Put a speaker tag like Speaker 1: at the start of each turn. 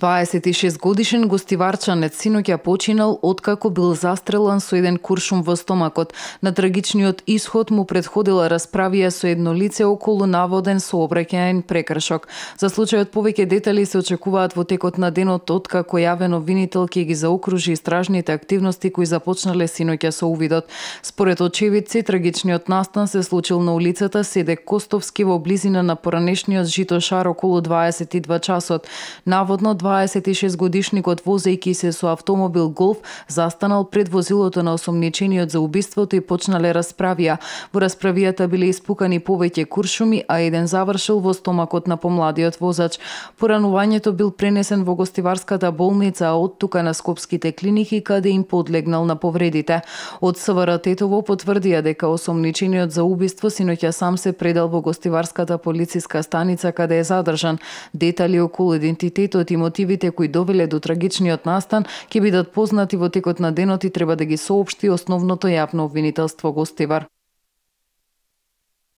Speaker 1: 26 годишен гостиварчанец синоќа починал откако бил застрелан со еден куршум во стомакот. На трагичниот исход му предходила расправија со едно лице околу наводен сообраќаен прекршок. За случајот повеќе детали се очекуваат во текот на денот откако јавен обвинител ќе ги заокружи истражните активности кои започнале синоќа со увидот. Според очевидци, трагичниот настан се случил на улицата Седе Костовски во близина на поранешниот житошар околу 22 часот. Наводно 26 годишникот возејки се со автомобил Голф застанал пред возилото на осомничениот за убиството и почнале расправија. Во расправијата биле испукани повеќе куршуми, а еден завршил во стомакот на помладиот возач. Поранувањето бил пренесен во гостиварската болница, а од тука на скопските клиники каде им подлегнал на повредите. Од СВР Тетово потврдија дека осомничениот за убиство синоќа сам се предал во гостиварската полициска станица каде е задржан. Детали околу идентитетот и мотивите кои довеле до трагичниот настан ќе бидат познати во текот на денот и треба да ги соопшти основното јавно обвинителство Гостевар.